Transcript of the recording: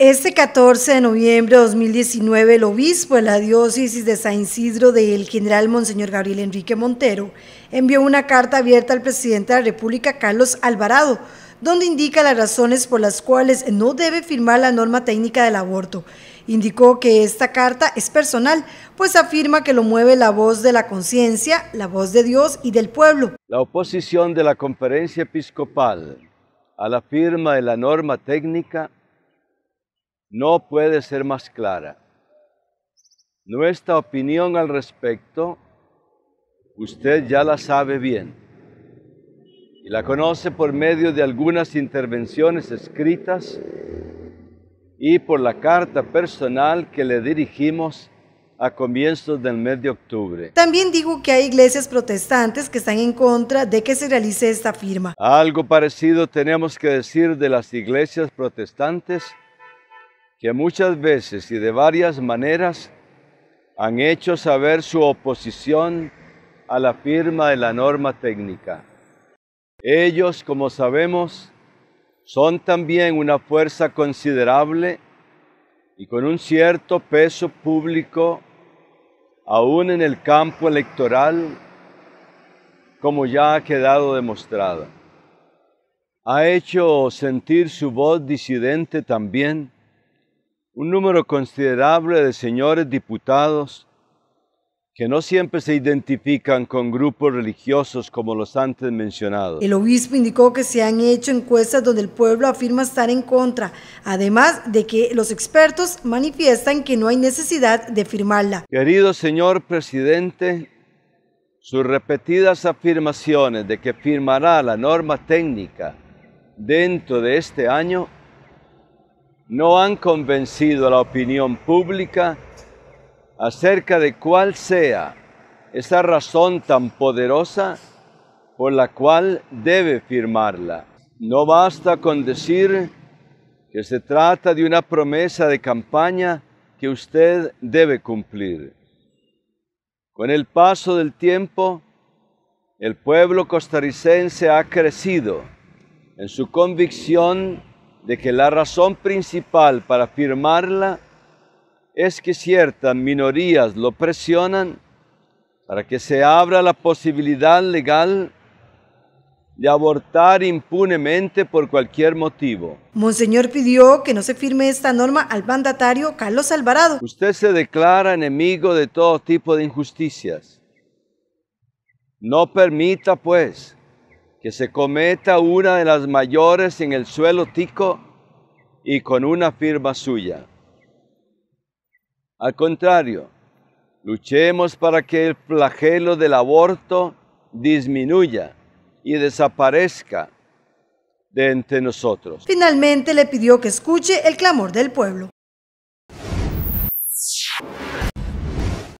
Este 14 de noviembre de 2019, el obispo de la diócesis de San Isidro del general Monseñor Gabriel Enrique Montero envió una carta abierta al presidente de la República, Carlos Alvarado, donde indica las razones por las cuales no debe firmar la norma técnica del aborto. Indicó que esta carta es personal, pues afirma que lo mueve la voz de la conciencia, la voz de Dios y del pueblo. La oposición de la conferencia episcopal a la firma de la norma técnica no puede ser más clara. Nuestra opinión al respecto, usted ya la sabe bien y la conoce por medio de algunas intervenciones escritas y por la carta personal que le dirigimos a comienzos del mes de octubre. También digo que hay iglesias protestantes que están en contra de que se realice esta firma. Algo parecido tenemos que decir de las iglesias protestantes que muchas veces y de varias maneras han hecho saber su oposición a la firma de la norma técnica. Ellos, como sabemos, son también una fuerza considerable y con un cierto peso público, aún en el campo electoral, como ya ha quedado demostrado. Ha hecho sentir su voz disidente también un número considerable de señores diputados que no siempre se identifican con grupos religiosos como los antes mencionados. El obispo indicó que se han hecho encuestas donde el pueblo afirma estar en contra, además de que los expertos manifiestan que no hay necesidad de firmarla. Querido señor presidente, sus repetidas afirmaciones de que firmará la norma técnica dentro de este año no han convencido a la opinión pública acerca de cuál sea esa razón tan poderosa por la cual debe firmarla. No basta con decir que se trata de una promesa de campaña que usted debe cumplir. Con el paso del tiempo, el pueblo costarricense ha crecido en su convicción de que la razón principal para firmarla es que ciertas minorías lo presionan para que se abra la posibilidad legal de abortar impunemente por cualquier motivo. Monseñor pidió que no se firme esta norma al mandatario Carlos Alvarado. Usted se declara enemigo de todo tipo de injusticias. No permita, pues, que se cometa una de las mayores en el suelo tico y con una firma suya. Al contrario, luchemos para que el flagelo del aborto disminuya y desaparezca de entre nosotros. Finalmente le pidió que escuche el clamor del pueblo.